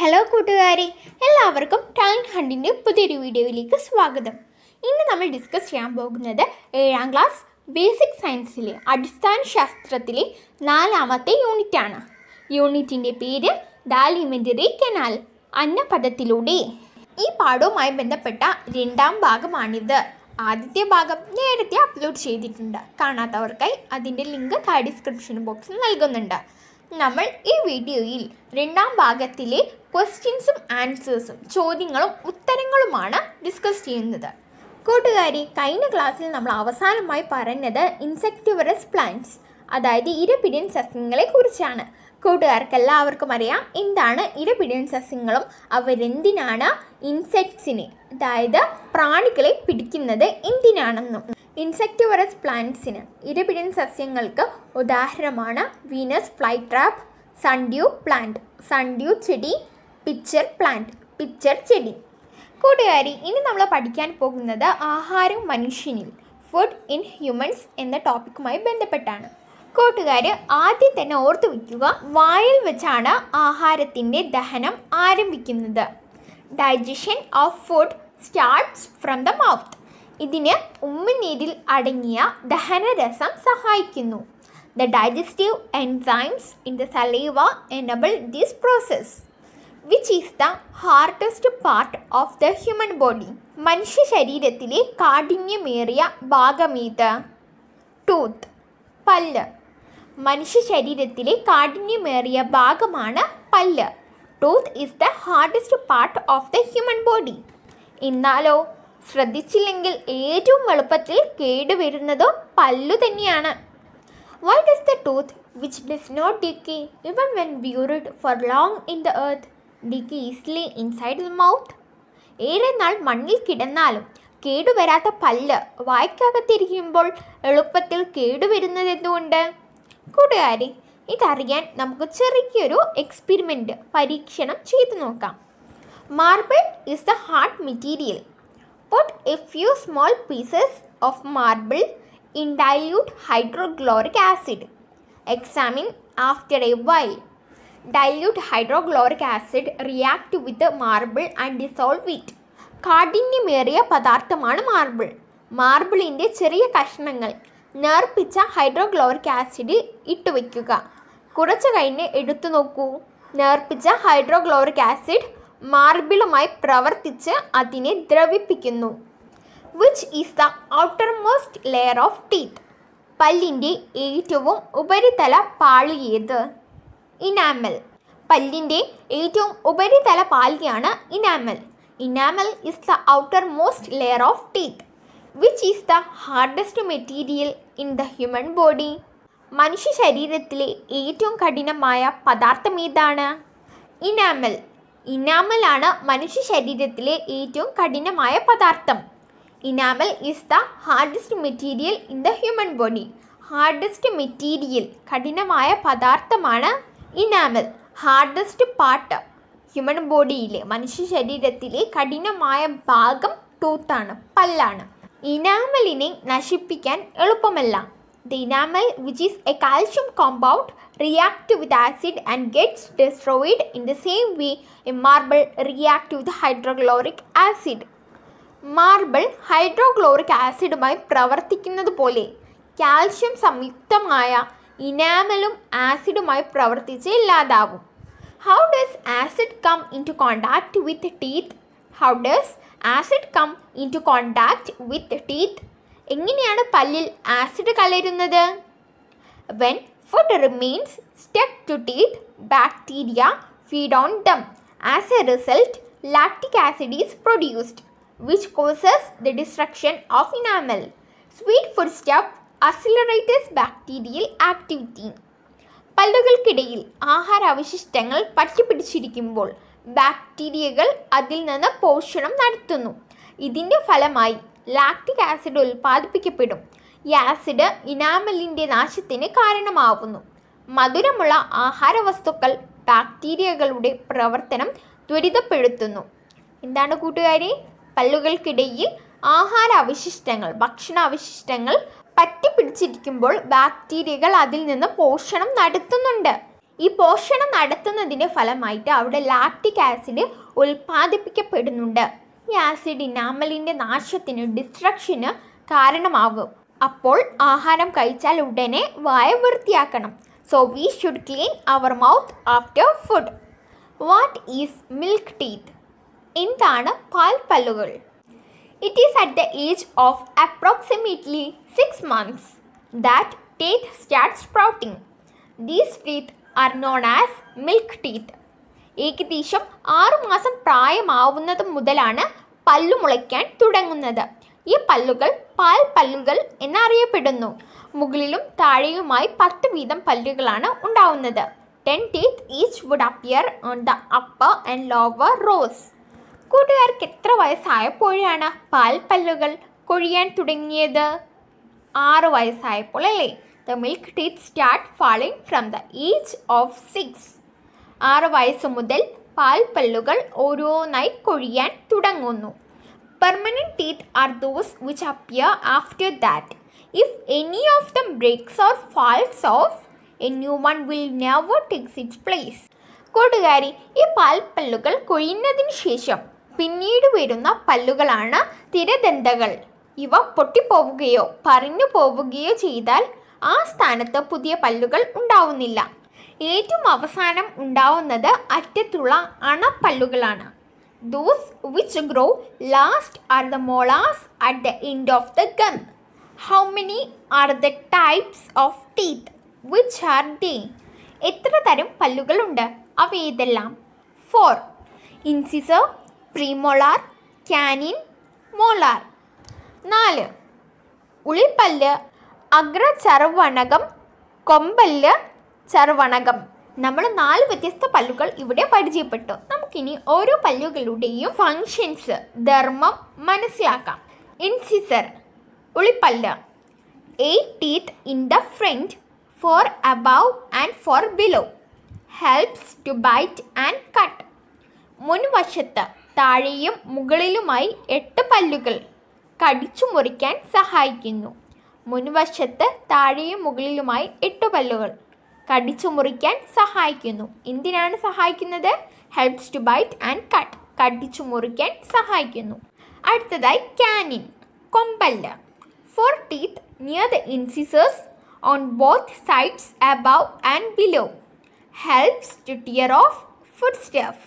Hello കൂട്ടുകാരെ എല്ലാവർക്കും talent ഹണ്ടിൻ്റെ പുതിയൊരു വീഡിയോയിലേക്ക് സ്വാഗതം ഇന്ന് നമ്മൾ ഡിസ്കസ് ചെയ്യാൻ പോകുന്നത് ഏഴാം ക്ലാസ് ബേസിക് സയൻസിലെ അടിസ്ഥാന ശാസ്ത്രത്തിലെ നാലാമത്തെ യൂണിറ്റാണ് യൂണിറ്റിൻ്റെ പേര് ദാലിമെൻ്ററി കനാൽ അന്നപദത്തിലൂടെ ഈ പാഠവുമായി ബന്ധപ്പെട്ട രണ്ടാം ഭാഗമാണിത് ആദ്യത്തെ ഭാഗം നേരത്തെ അപ്ലോഡ് ചെയ്തിട്ടുണ്ട് കാണാത്തവർക്കായി അതിൻ്റെ ലിങ്ക് താഴെ ഡിസ്ക്രിപ്ഷൻ ബോക്സിൽ നൽകുന്നുണ്ട് നമ്മൾ ഈ വീഡിയോയിൽ രണ്ടാം ഭാഗത്തിലെ ക്വസ്റ്റ്യൻസും ആൻസേഴ്സും ചോദ്യങ്ങളും ഉത്തരങ്ങളുമാണ് ഡിസ്കസ് ചെയ്യുന്നത് കൂട്ടുകാരി കഴിഞ്ഞ ക്ലാസ്സിൽ നമ്മൾ അവസാനമായി പറഞ്ഞത് ഇൻസെക്ടിവറസ് പ്ലാന്റ്സ് അതായത് ഇരപിടിയൻ സസ്യങ്ങളെ കുറിച്ചാണ് കൂട്ടുകാർക്ക് എല്ലാവർക്കും അറിയാം എന്താണ് ഇരപിടിയൻ സസ്യങ്ങളും അവരെന്തിനാണ് ഇൻസെക്ട്സിനെ അതായത് പ്രാണികളെ പിടിക്കുന്നത് എന്തിനാണെന്നും ഇൻസെക്ടിവറസ് പ്ലാന്റ്സിന് ഇരപിടിയൻ സസ്യങ്ങൾക്ക് ഉദാഹരണമാണ് Venus fly trap sundew plant sundew ചെടി പിച്ചർ പ്ലാന്റ് പിച്ചർ ചെടി കൂട്ടുകാരി ഇനി നമ്മൾ പഠിക്കാൻ പോകുന്നത് ആഹാരം മനുഷ്യനിൽ ഫുഡ് ഇൻ ഹ്യൂമൻസ് എന്ന ടോപ്പിക്കുമായി ബന്ധപ്പെട്ടാണ് കൂട്ടുകാർ ആദ്യം തന്നെ ഓർത്തു വയ്ക്കുക വായിൽ വെച്ചാണ് ആഹാരത്തിൻ്റെ ദഹനം ആരംഭിക്കുന്നത് digestion of food starts from the mouth ഇതിന് ഉമ്മുനീരിൽ അടങ്ങിയ ദഹനരസം സഹായിക്കുന്നു the digestive enzymes in the saliva enable this process which is the hardest part of the human body മനുഷ്യ ശരീരത്തിലെ കാഠിന്യമേറിയ ഭാഗമേത് ടൂത്ത് പല്ല് മനുഷ്യ ശരീരത്തിലെ കാഠിന്യമേറിയ ഭാഗമാണ് പല്ല് tooth is the hardest part of the human body എന്നാലോ ശ്രദ്ധിച്ചില്ലെങ്കിൽ ഏറ്റവും എളുപ്പത്തിൽ കേടുവരുന്നതും പല്ലു തന്നെയാണ് why does the tooth which does not decay even when buried for long in the earth decay easily inside the mouth ഏറെ നാൾ മണ്ണിൽ കിടന്നാലും കേടുവരാത്ത പല്ല് വായ്ക്കകത്തിരിക്കുമ്പോൾ എളുപ്പത്തിൽ കേടുവരുന്നത് എന്തുകൊണ്ട് കൂട്ടുകാരി ഇതറിയാൻ നമുക്ക് ചെറിയൊരു എക്സ്പെരിമെൻ്റ് പരീക്ഷണം ചെയ്തു നോക്കാം marble is the hard material put a few small pieces of marble in dilute hydrochloric acid examine after a while dilute hydrochloric acid react with marble and dissolve it കാഠിന്യമേറിയ പദാർത്ഥമാണ് മാർബിൾ മാർബിളിൻ്റെ ചെറിയ കഷ്ണങ്ങൾ നേർപ്പിച്ച hydrochloric ആസിഡിൽ വയ്ക്കുക കുറച്ച് കഴിഞ്ഞ് എടുത്തു നോക്കൂ നേർപ്പിച്ച hydrochloric acid മാർബിളുമായി പ്രവർത്തിച്ച് അതിനെ ദ്രവിപ്പിക്കുന്നു which is the outermost layer of teeth പല്ലിൻ്റെ ഏറ്റവും ഉപരിതല പാളിയേത് ഇനാമൽ പല്ലിൻ്റെ ഏറ്റവും ഉപരിതല പാളിയാണ് enamel enamel is the outer most layer of teeth which is the hardest material in the human body മനുഷ്യ ശരീരത്തിലെ ഏറ്റവും കഠിനമായ പദാർത്ഥം ഏതാണ് ഇനാമൽ ഇനാമലാണ് മനുഷ്യ ശരീരത്തിലെ ഏറ്റവും കഠിനമായ പദാർത്ഥം enamel is the hardest material in the human body hardest material കഠിനമായ പദാർത്ഥമാണ് ഇനാമൽ ഹാർഡസ്റ്റ് പാർട്ട് ഹ്യൂമൻ ബോഡിയിലെ മനുഷ്യ ശരീരത്തിലെ കഠിനമായ ഭാഗം ടൂത്താണ് പല്ലാണ് ഇനാമലിനെ നശിപ്പിക്കാൻ എളുപ്പമല്ല the enamel which is a calcium compound react with acid and gets destroyed in the same way a marble react with hydrochloric acid marble hydrochloric ആസിഡുമായി പ്രവർത്തിക്കുന്നത് പോലെ കാൽഷ്യം സംയുക്തമായ ഇനാമലും ആസിഡുമായി പ്രവർത്തിച്ച് ഇല്ലാതാവും how does acid come in to contact with teeth how does acid come in to contact with teeth എങ്ങനെയാണ് പല്ലിൽ ആസിഡ് കലരുന്നത് when food remains stuck to teeth bacteria feed on them as a result lactic acid is produced which causes causes destruction of enamel sweet food foodstuff accelerates bacterial activity പല്ലുകൾക്കിടയിൽ ആഹാര അവശിഷ്ടങ്ങൾ പറ്റിപ്പിടിച്ചിരിക്കുമ്പോൾ ബാക്ടീരിയകൾ അതിൽ നിന്ന് പോഷണം നടത്തുന്നു ഇതിൻ്റെ ഫലമായി ലാക്റ്റിക് ആസിഡ് ഉൽപ്പാദിപ്പിക്കപ്പെടും ഈ ആസിഡ് ഇനാമലിൻ്റെ നാശത്തിന് കാരണമാവുന്നു മധുരമുള്ള ആഹാര വസ്തുക്കൾ ബാക്ടീരിയകളുടെ പ്രവർത്തനം ത്വരിതപ്പെടുത്തുന്നു എന്താണ് കൂട്ടുകാരെ പല്ലുകൾക്കിടയിൽ ആഹാര അവശിഷ്ടങ്ങൾ ഭക്ഷണ അവശിഷ്ടങ്ങൾ പറ്റിപ്പിടിച്ചിരിക്കുമ്പോൾ ബാക്ടീരിയകൾ അതിൽ നിന്ന് പോഷണം നടത്തുന്നുണ്ട് ഈ പോഷണം നടത്തുന്നതിൻ്റെ ഫലമായിട്ട് അവിടെ ലാക്റ്റിക് ആസിഡ് ഉൽപ്പാദിപ്പിക്കപ്പെടുന്നുണ്ട് ഈ ആസിഡ് ഇനാമലിൻ്റെ നാശത്തിന് ഡിസ്ട്രക്ഷന് കാരണമാകും അപ്പോൾ ആഹാരം കഴിച്ചാൽ ഉടനെ വായ വൃത്തിയാക്കണം so we should clean our mouth after food what is milk teeth എന്താണ് പാൽപ്പല്ലുകൾ It is at the age of approximately 6 months that teeth start sprouting. These teeth are known as milk teeth ഏകദേശം ആറുമാസം പ്രായമാവുന്നത് മുതലാണ് പല്ലു മുളയ്ക്കാൻ തുടങ്ങുന്നത് ഈ പല്ലുകൾ പാൽ പല്ലുകൾ എന്നറിയപ്പെടുന്നു മുകളിലും താഴെയുമായി പത്ത് വീതം പല്ലുകളാണ് ഉണ്ടാവുന്നത് ten teeth each would appear on the upper and lower rows കൂട്ടുകാർക്ക് എത്ര വയസ്സായപ്പോഴാണ് പാൽപ്പല്ലുകൾ കൊഴിയാൻ തുടങ്ങിയത് ആറ് വയസ്സായപ്പോൾ അല്ലേ the milk teeth start falling from the age of six ആറ് വയസ്സ് മുതൽ പാൽപ്പല്ലുകൾ ഓരോന്നായി കൊഴിയാൻ തുടങ്ങുന്നു permanent teeth are those which appear after that if any of the breaks or falls off a new one will never takes its place കൂട്ടുകാരി ഈ പാൽപ്പല്ലുകൾ കൊഴിയുന്നതിന് ശേഷം പിന്നീട് വരുന്ന പല്ലുകളാണ് തിരദന്തകൾ ഇവ പൊട്ടിപ്പോവുകയോ പറഞ്ഞു പോവുകയോ ചെയ്താൽ ആ സ്ഥാനത്ത് പുതിയ പല്ലുകൾ ഉണ്ടാവുന്നില്ല ഏറ്റവും അവസാനം ഉണ്ടാവുന്നത് അറ്റത്തുള്ള അണപ്പല്ലുകളാണ് those which grow last are the molars at the end of the gum how many are the types of teeth which are the എത്ര തരം പല്ലുകളുണ്ട് അവ ഏതെല്ലാം four incisor premolar canine molar നാല് ഉളിപ്പല്ല് അഗ്രചർവണകം കൊമ്പല്ല് ചർവണകം നമ്മൾ നാല് വ്യത്യസ്ത പല്ലുകൾ ഇവിടെ പരിചയപ്പെട്ടു നമുക്കിനി ഓരോ പല്ലുകളുടെയും ഫങ്ഷൻസ് ധർമ്മം മനസ്സിലാക്കാം ഇൻസിസർ ഉളിപ്പല്ല് eight teeth in the front four above and four below helps to bite and cut മുൻവശത്ത് താഴെയും മുകളിലുമായി എട്ട് പല്ലുകൾ കടിച്ചു മുറിക്കാൻ സഹായിക്കുന്നു മുൻവശത്ത് താഴെയും മുകളിലുമായി എട്ട് പല്ലുകൾ കടിച്ചു മുറിക്കാൻ സഹായിക്കുന്നു എന്തിനാണ് സഹായിക്കുന്നത് helps to bite and cut കടിച്ചു മുറിക്കാൻ സഹായിക്കുന്നു അടുത്തതായി ക്യാനിൻ കൊമ്പല്ല four teeth near the incisors on both sides above and below helps to tear of food stuff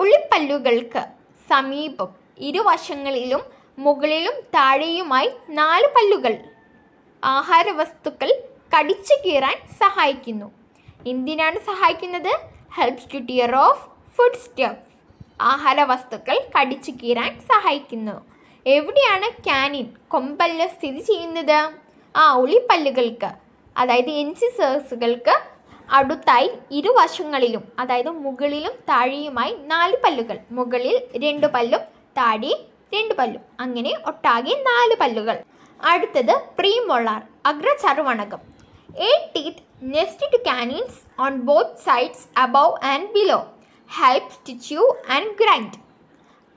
ഉള്ളിപ്പല്ലുകൾക്ക് സമീപം ഇരുവശങ്ങളിലും മുകളിലും താഴെയുമായി നാല് പല്ലുകൾ ആഹാരവസ്തുക്കൾ കടിച്ചു കീറാൻ സഹായിക്കുന്നു എന്തിനാണ് സഹായിക്കുന്നത് helps to tear of food stuff ആഹാര വസ്തുക്കൾ കടിച്ചു കീറാൻ സഹായിക്കുന്നു എവിടെയാണ് കാനിൻ കൊമ്പല്ല് സ്ഥിതി ചെയ്യുന്നത് ആ ഉളിപ്പല്ലുകൾക്ക് അതായത് എൻസിസേഴ്സുകൾക്ക് അടുത്തായി ഇരുവശങ്ങളിലും അതായത് മുകളിലും താഴെയുമായി നാല് പല്ലുകൾ മുകളിൽ രണ്ട് പല്ലും താഴെ രണ്ട് പല്ലും അങ്ങനെ ഒട്ടാകെ നാല് പല്ലുകൾ അടുത്തത് പ്രീമോളാർ അഗ്രചർവണകം eight teeth to canines on both sides above and below help to chew and grind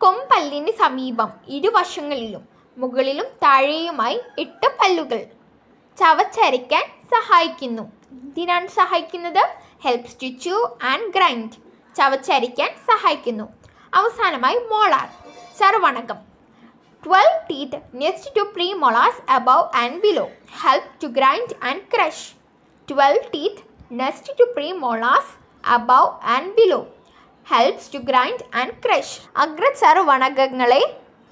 കൊമ്പല്ലിന് സമീപം ഇരുവശങ്ങളിലും മുകളിലും താഴെയുമായി എട്ട് പല്ലുകൾ ചവച്ചരയ്ക്കാൻ സഹായിക്കുന്നു എന്തിനാണ് സഹായിക്കുന്നത് helps to chew and grind ചവച്ചരിക്കാൻ സഹായിക്കുന്നു അവസാനമായി മോളാർ സർവണകം twelve teeth next to premolars above and below help to grind and crush twelve teeth next to premolars above and below helps to grind and crush അഗ്രചർവണകങ്ങളെ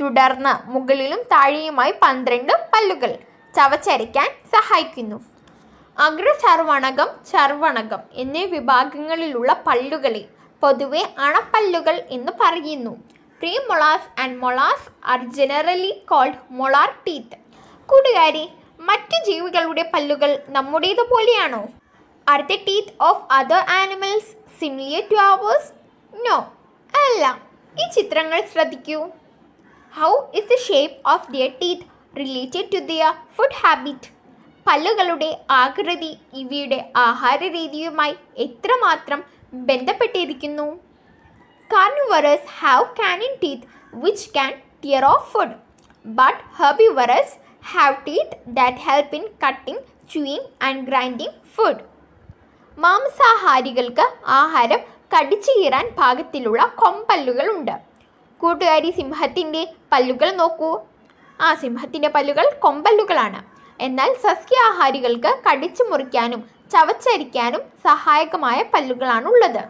തുടർന്ന് മുകളിലും താഴെയുമായി പന്ത്രണ്ട് പല്ലുകൾ ചവച്ചരയ്ക്കാൻ സഹായിക്കുന്നു അഗ്രചർവണകം ചർവണകം എന്നീ വിഭാഗങ്ങളിലുള്ള പല്ലുകളെ പൊതുവെ അണപ്പല്ലുകൾ എന്ന് പറയുന്നു premolars and molars are generally called molar teeth കൂട്ടുകാരി മറ്റു ജീവികളുടെ പല്ലുകൾ നമ്മുടേതുപോലെയാണോ are the teeth of other animals similar to ours no അല്ല ഈ ചിത്രങ്ങൾ ശ്രദ്ധിക്കൂ how is the shape of their teeth related to their food habit പല്ലുകളുടെ ആകൃതി ഇവയുടെ ആഹാരരീതിയുമായി എത്രമാത്രം ബന്ധപ്പെട്ടിരിക്കുന്നു carnivores have canine teeth which can tear off food, but herbivores have teeth that help in cutting, chewing and grinding food. മാംസാഹാരികൾക്ക് ആഹാരം കടിച്ചു കീറാൻ പാകത്തിലുള്ള കൊമ്പല്ലുകൾ ഉണ്ട് കൂട്ടുകാരി സിംഹത്തിൻ്റെ പല്ലുകൾ നോക്കൂ ആ സിംഹത്തിൻ്റെ പല്ലുകൾ കൊമ്പല്ലുകളാണ് എന്നാൽ സസ്യാഹാരികൾക്ക് കടിച്ചു മുറിക്കാനും ചവച്ചരിക്കാനും സഹായകമായ പല്ലുകളാണ് ഉള്ളത്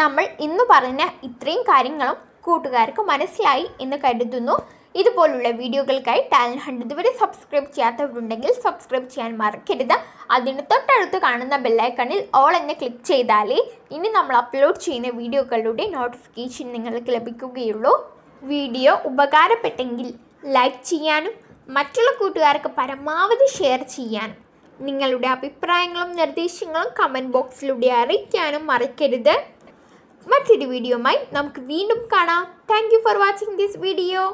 നമ്മൾ ഇന്ന് പറഞ്ഞ ഇത്രയും കാര്യങ്ങളും കൂട്ടുകാർക്ക് മനസ്സിലായി എന്ന് കരുതുന്നു ഇതുപോലുള്ള വീഡിയോകൾക്കായി ടാലൻറ്റ് ഹണ്ട് ഇതുവരെ സബ്സ്ക്രൈബ് ചെയ്യാത്തവരുണ്ടെങ്കിൽ സബ്സ്ക്രൈബ് ചെയ്യാൻ മറക്കരുത് അതിന് തൊട്ടടുത്ത് കാണുന്ന ബെല്ലൈക്കണിൽ ഓൾ എന്ന് ക്ലിക്ക് ചെയ്താലേ ഇനി നമ്മൾ അപ്ലോഡ് ചെയ്യുന്ന വീഡിയോകളുടെ നോട്ടിഫിക്കേഷൻ നിങ്ങൾക്ക് ലഭിക്കുകയുള്ളൂ വീഡിയോ ഉപകാരപ്പെട്ടെങ്കിൽ ലൈക്ക് ചെയ്യാനും മറ്റുള്ള കൂട്ടുകാർക്ക് പരമാവധി ഷെയർ ചെയ്യാനും നിങ്ങളുടെ അഭിപ്രായങ്ങളും നിർദ്ദേശങ്ങളും കമൻറ്റ് ബോക്സിലൂടെ അറിയിക്കാനും മറക്കരുത് മറ്റൊരു വീഡിയോയുമായി നമുക്ക് വീണ്ടും കാണാം thank for watching this video